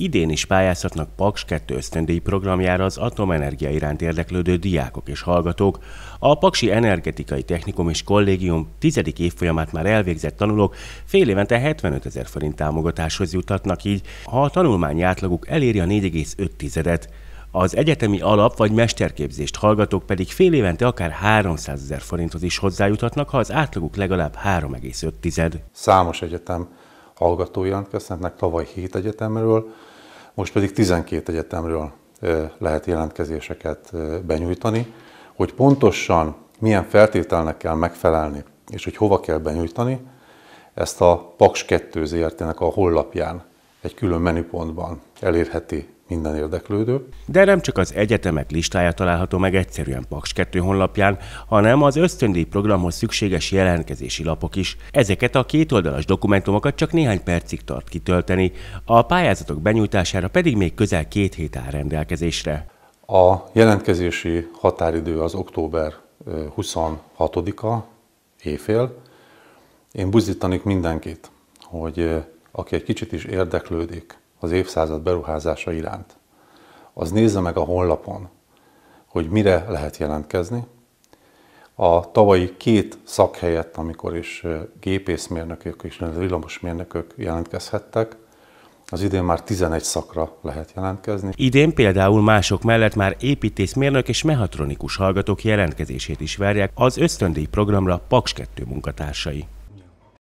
Idén is pályázhatnak Paks 2 ösztöndíj programjára az atomenergia iránt érdeklődő diákok és hallgatók. A Paksi Energetikai Technikum és Kollégium tizedik évfolyamát már elvégzett tanulók fél évente 75 ezer forint támogatáshoz juthatnak így, ha a tanulmányi átlaguk eléri a 4,5-et. Az egyetemi alap vagy mesterképzést hallgatók pedig fél évente akár 300 ezer forinthoz is hozzájuthatnak, ha az átlaguk legalább 3,5. Számos egyetem hallgató jelentkezhetnek tavaly 7 egyetemről, most pedig 12 egyetemről lehet jelentkezéseket benyújtani. Hogy pontosan milyen feltételnek kell megfelelni, és hogy hova kell benyújtani, ezt a Paks 2 zrt a hollapján egy külön menüpontban elérheti minden érdeklődő. De nem csak az egyetemek listája található meg egyszerűen Paks 2 honlapján, hanem az ösztöndíj programhoz szükséges jelentkezési lapok is. Ezeket a kétoldalas dokumentumokat csak néhány percig tart kitölteni, a pályázatok benyújtására pedig még közel két hét áll rendelkezésre. A jelentkezési határidő az október 26-a éjfél. Én buzdítanék mindenkit, hogy aki egy kicsit is érdeklődik az évszázad beruházása iránt, az nézze meg a honlapon, hogy mire lehet jelentkezni. A tavalyi két szak helyett, amikor is gépészmérnökök és villamosmérnökök jelentkezhettek, az idén már 11 szakra lehet jelentkezni. Idén például mások mellett már építészmérnök és mehatronikus hallgatók jelentkezését is várják az ösztöndíj programra Paks 2 munkatársai.